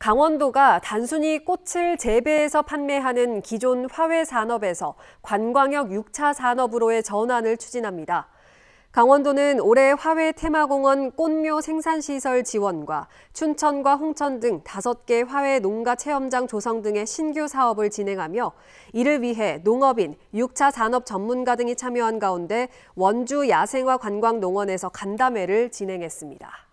강원도가 단순히 꽃을 재배해서 판매하는 기존 화훼 산업에서 관광역 6차 산업으로의 전환을 추진합니다. 강원도는 올해 화훼 테마공원 꽃묘 생산시설 지원과 춘천과 홍천 등 5개 화훼 농가 체험장 조성 등의 신규 사업을 진행하며 이를 위해 농업인, 6차 산업 전문가 등이 참여한 가운데 원주 야생화 관광농원에서 간담회를 진행했습니다.